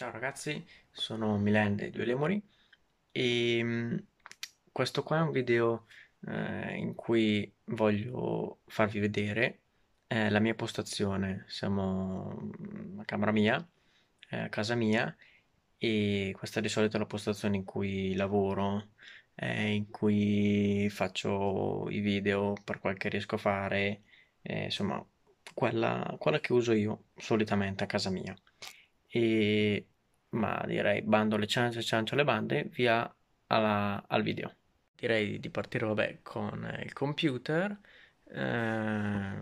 Ciao ragazzi, sono Milan dei Due Lemori e mm, questo qua è un video eh, in cui voglio farvi vedere eh, la mia postazione. Siamo mm, a camera mia, eh, a casa mia e questa è di solito la postazione in cui lavoro, eh, in cui faccio i video per quel che riesco a fare, eh, insomma quella, quella che uso io solitamente a casa mia e, ma direi bando alle ciance, ciance alle bande, via alla, al video. Direi di partire vabbè, con il computer, eh,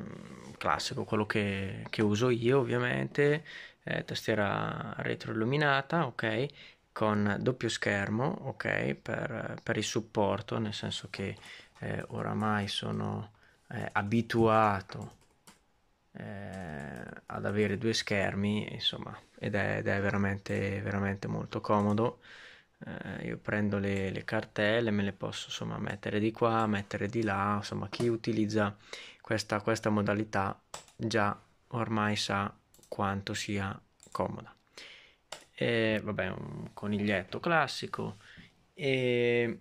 classico, quello che, che, uso io ovviamente, eh, tastiera retroilluminata, ok, con doppio schermo, ok, per, per il supporto, nel senso che eh, oramai sono eh, abituato eh, ad avere due schermi, insomma, ed è, ed è veramente, veramente molto comodo. Eh, io prendo le, le, cartelle, me le posso insomma mettere di qua, mettere di là, insomma chi utilizza questa, questa modalità già ormai sa quanto sia comoda. E, vabbè, un coniglietto classico. E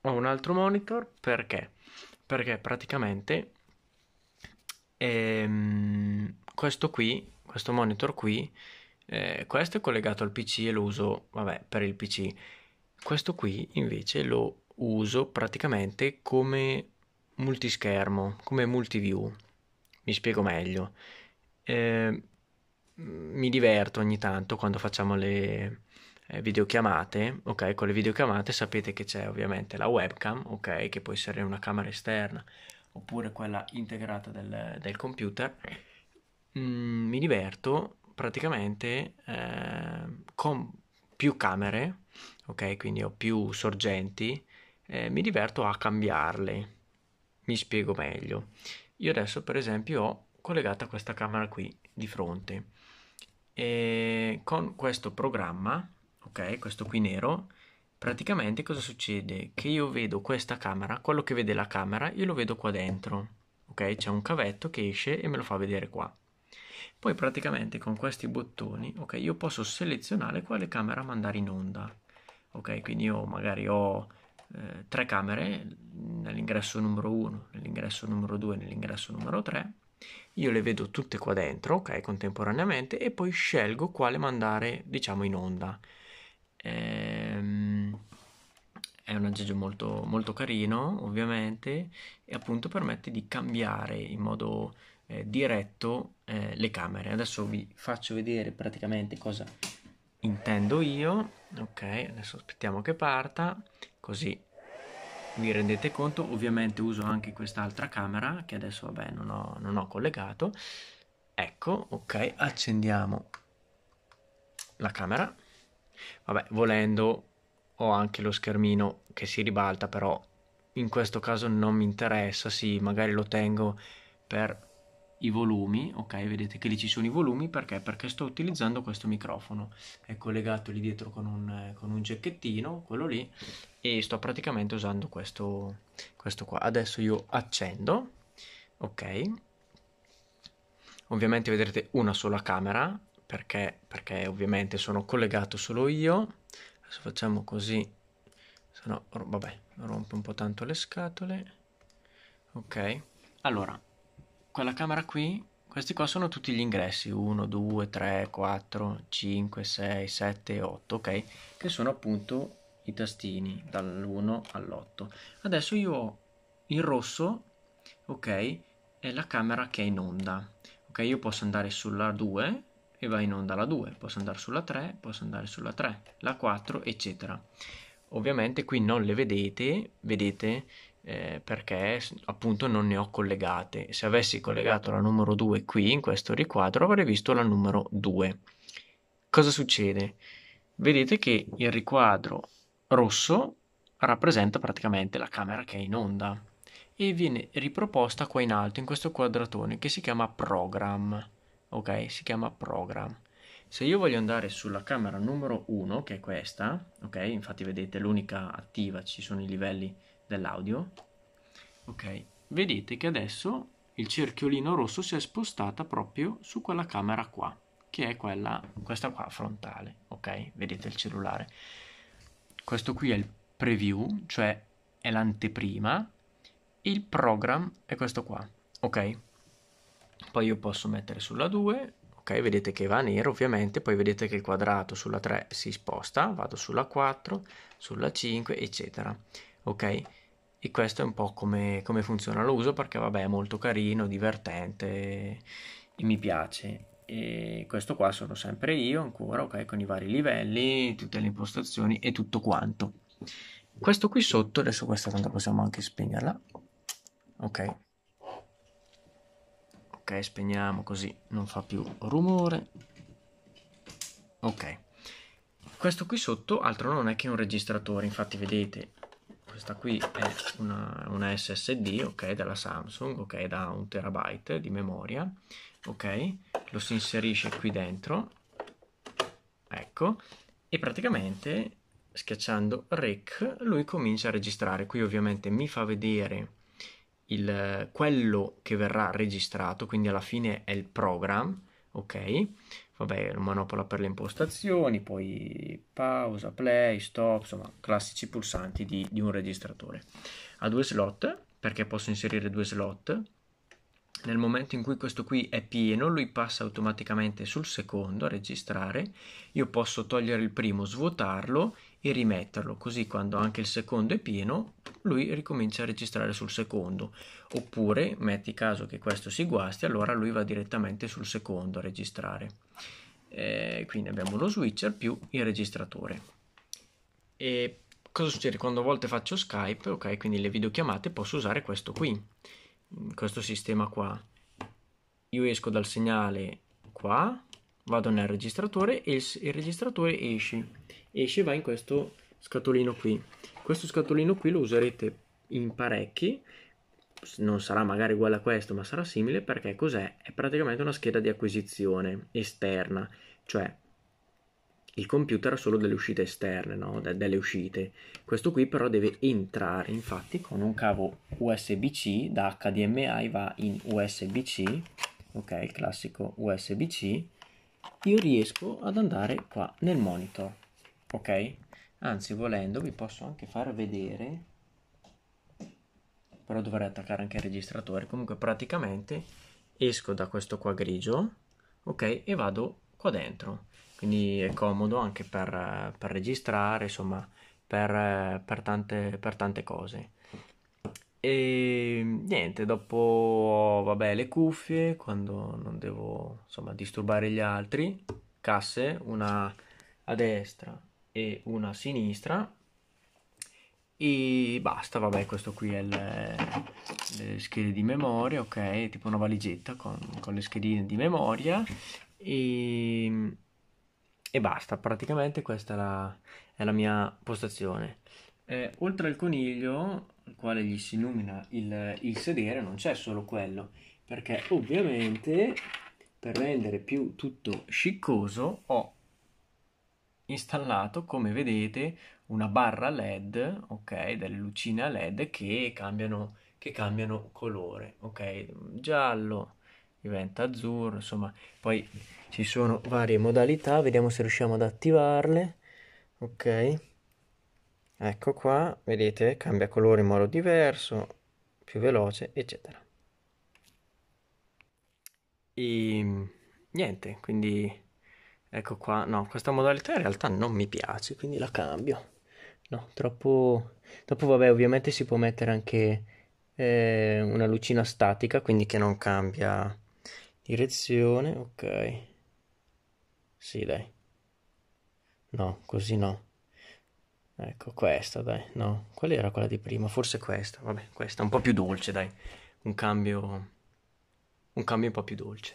ho un altro monitor perché? Perché praticamente e, ehm, questo qui, questo monitor qui, eh, questo è collegato al PC e lo uso, vabbè, per il PC. Questo qui invece lo uso praticamente come multischermo, come multiview. Mi spiego meglio. Eh, mi diverto ogni tanto quando facciamo le eh, videochiamate, ok? Con le videochiamate sapete che c'è ovviamente la webcam, ok? Che può essere una camera esterna oppure quella integrata del, del computer, mh, mm, mi diverto praticamente eh, con più camere, ok? Quindi ho più sorgenti, eh, mi diverto a cambiarle. Mi spiego meglio. Io adesso, per esempio, ho collegata questa camera qui di fronte e con questo programma, ok? Questo qui nero Praticamente cosa succede? Che io vedo questa camera, quello che vede la camera, io lo vedo qua dentro. Ok? C'è un cavetto che esce e me lo fa vedere qua. Poi praticamente con questi bottoni, ok, io posso selezionare quale camera mandare in onda. Ok, quindi io magari ho eh, tre camere nell'ingresso numero 1, nell'ingresso numero 2, nell'ingresso numero 3. Io le vedo tutte qua dentro, ok, contemporaneamente e poi scelgo quale mandare, diciamo, in onda. Ehm è un aggeggio molto, molto carino ovviamente e appunto permette di cambiare in modo eh, diretto eh, le camere adesso vi faccio vedere praticamente cosa intendo io ok adesso aspettiamo che parta così vi rendete conto ovviamente uso anche quest'altra camera che adesso vabbè non ho, non ho collegato ecco ok accendiamo la camera vabbè volendo ho anche lo schermino che si ribalta, però in questo caso non mi interessa, sì, magari lo tengo per i volumi, ok, vedete che lì ci sono i volumi, perché? Perché sto utilizzando questo microfono, è collegato lì dietro con un, con un gecchettino, quello lì, e sto praticamente usando questo, questo qua. Adesso io accendo, ok, ovviamente vedrete una sola camera, perché, perché ovviamente sono collegato solo io, adesso facciamo così se no vabbè rompe un po' tanto le scatole ok allora quella camera qui questi qua sono tutti gli ingressi 1 2 3 4 5 6 7 8 ok che sono appunto i tastini dall'1 all'8 adesso io ho il rosso ok è la camera che è in onda ok io posso andare sulla 2 e va in onda la 2, posso andare sulla 3, posso andare sulla 3, la 4, eccetera. Ovviamente qui non le vedete, vedete eh, perché appunto non ne ho collegate. Se avessi collegato la numero 2 qui in questo riquadro avrei visto la numero 2. Cosa succede? Vedete che il riquadro rosso rappresenta praticamente la camera che è in onda e viene riproposta qua in alto in questo quadratone che si chiama program ok si chiama program se io voglio andare sulla camera numero 1 che è questa ok infatti vedete l'unica attiva ci sono i livelli dell'audio ok vedete che adesso il cerchiolino rosso si è spostata proprio su quella camera qua che è quella questa qua frontale ok vedete il cellulare questo qui è il preview cioè è l'anteprima il program è questo qua ok poi io posso mettere sulla 2 ok vedete che va nero ovviamente poi vedete che il quadrato sulla 3 si sposta vado sulla 4 sulla 5 eccetera ok e questo è un po' come, come funziona lo uso perché vabbè è molto carino divertente e mi piace e questo qua sono sempre io ancora ok con i vari livelli tutte le impostazioni e tutto quanto questo qui sotto adesso questa tanto possiamo anche spegnerla ok ok spegniamo così non fa più rumore ok questo qui sotto altro non è che un registratore infatti vedete questa qui è una, una SSD ok della Samsung ok da un terabyte di memoria ok lo si inserisce qui dentro ecco e praticamente schiacciando rec lui comincia a registrare qui ovviamente mi fa vedere il, quello che verrà registrato, quindi alla fine è il program, ok? Vabbè, manopola per le impostazioni, poi pausa, play, stop, insomma, classici pulsanti di, di un registratore. Ha due slot, perché posso inserire due slot. Nel momento in cui questo qui è pieno, lui passa automaticamente sul secondo a registrare. Io posso togliere il primo, svuotarlo e rimetterlo, così quando anche il secondo è pieno lui ricomincia a registrare sul secondo, oppure metti caso che questo si guasti, allora lui va direttamente sul secondo a registrare. Eh, quindi abbiamo lo switcher più il registratore. E cosa succede? Quando a volte faccio Skype, ok, quindi le videochiamate, posso usare questo qui, mm, questo sistema qua. Io esco dal segnale qua, vado nel registratore e il, il registratore esce, esce e va in questo scatolino qui questo scatolino qui lo userete in parecchi, non sarà magari uguale a questo, ma sarà simile perché cos'è? È praticamente una scheda di acquisizione esterna, cioè il computer ha solo delle uscite esterne, no? De- delle uscite. Questo qui però deve entrare, infatti, con un cavo USB-C da HDMI va in USB-C, ok, il classico USB-C. Io riesco ad andare qua nel monitor, ok? anzi volendo vi posso anche far vedere però dovrei attaccare anche il registratore comunque praticamente esco da questo qua grigio ok e vado qua dentro quindi è comodo anche per, per registrare insomma per, per, tante, per tante cose e niente dopo vabbè le cuffie quando non devo insomma disturbare gli altri casse una a destra e una sinistra e basta, vabbè, questo qui è le, le schede di memoria, ok, tipo una valigetta con, con le schedine di memoria e, ehm, e, basta, praticamente questa è la, è la mia postazione. Eh, oltre al coniglio, al quale gli si illumina il, il sedere, non c'è solo quello, perché ovviamente per rendere più tutto sciccoso ho installato come vedete una barra led ok delle lucine a led che cambiano che cambiano colore ok giallo diventa azzurro insomma poi ci sono varie modalità vediamo se riusciamo ad attivarle ok ecco qua vedete cambia colore in modo diverso più veloce eccetera e niente quindi Ecco qua, no, questa modalità in realtà non mi piace, quindi la cambio. No, troppo... Dopo vabbè, ovviamente si può mettere anche eh, una lucina statica, quindi che non cambia direzione, ok. Sì, dai. No, così no. Ecco, questa, dai. No, qual era quella di prima? Forse questa. Vabbè, questa, un po' più dolce, dai. Un cambio... Un cambio un po' più dolce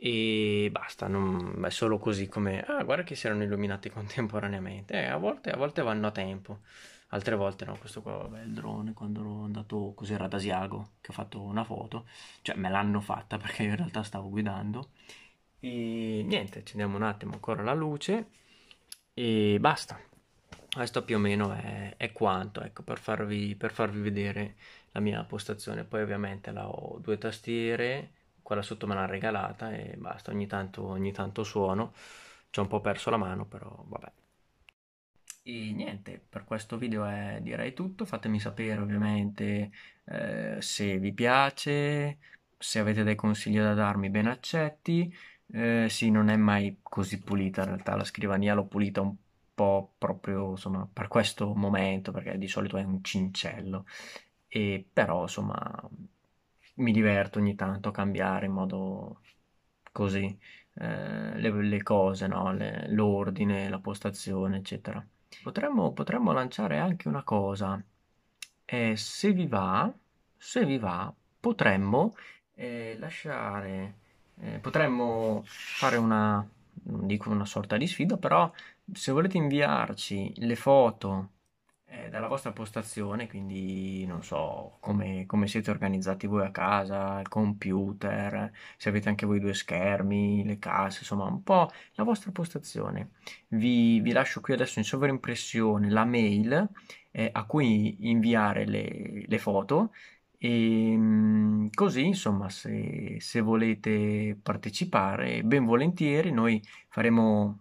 e basta, non, è solo così come ah, guarda che si erano illuminati contemporaneamente. Eh, a, volte, a volte vanno a tempo, altre volte no. Questo qua, vabbè, il drone quando ero andato cos'era ad Asiago che ho fatto una foto, cioè me l'hanno fatta perché io in realtà stavo guidando. E niente, accendiamo un attimo ancora la luce e basta. Questo più o meno è, è quanto, ecco, per farvi, per farvi vedere la mia postazione. Poi ovviamente la ho due tastiere quella sotto me l'ha regalata e basta, ogni tanto, ogni tanto suono, ci ho un po' perso la mano, però vabbè. E niente, per questo video è direi tutto, fatemi sapere ovviamente eh, se vi piace, se avete dei consigli da darmi ben accetti, eh, sì non è mai così pulita in realtà, la scrivania l'ho pulita un po' proprio insomma, per questo momento perché di solito è un cincello, e però insomma mi diverto ogni tanto a cambiare in modo così eh, le, le, cose, no? le, l'ordine, la postazione, eccetera. Potremmo, potremmo lanciare anche una cosa. Eh, se vi va, se vi va, potremmo eh, lasciare, eh, potremmo fare una, non dico una sorta di sfida, però se volete inviarci le foto eh, dalla vostra postazione, quindi non so come, come, siete organizzati voi a casa, il computer, se avete anche voi due schermi, le casse, insomma un po' la vostra postazione. Vi, vi lascio qui adesso in sovraimpressione la mail eh, a cui inviare le, le foto e ehm, così, insomma, se, se volete partecipare, ben volentieri, noi faremo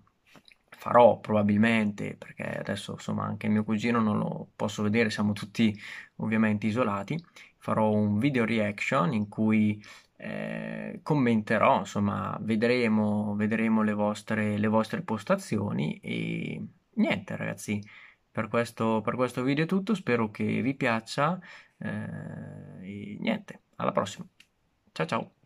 farò probabilmente, perché adesso insomma anche mio cugino non lo posso vedere, siamo tutti ovviamente isolati, farò un video reaction in cui eh, commenterò, insomma vedremo, vedremo le, vostre, le vostre postazioni e niente ragazzi, per questo, per questo video è tutto, spero che vi piaccia eh, e niente, alla prossima, ciao ciao!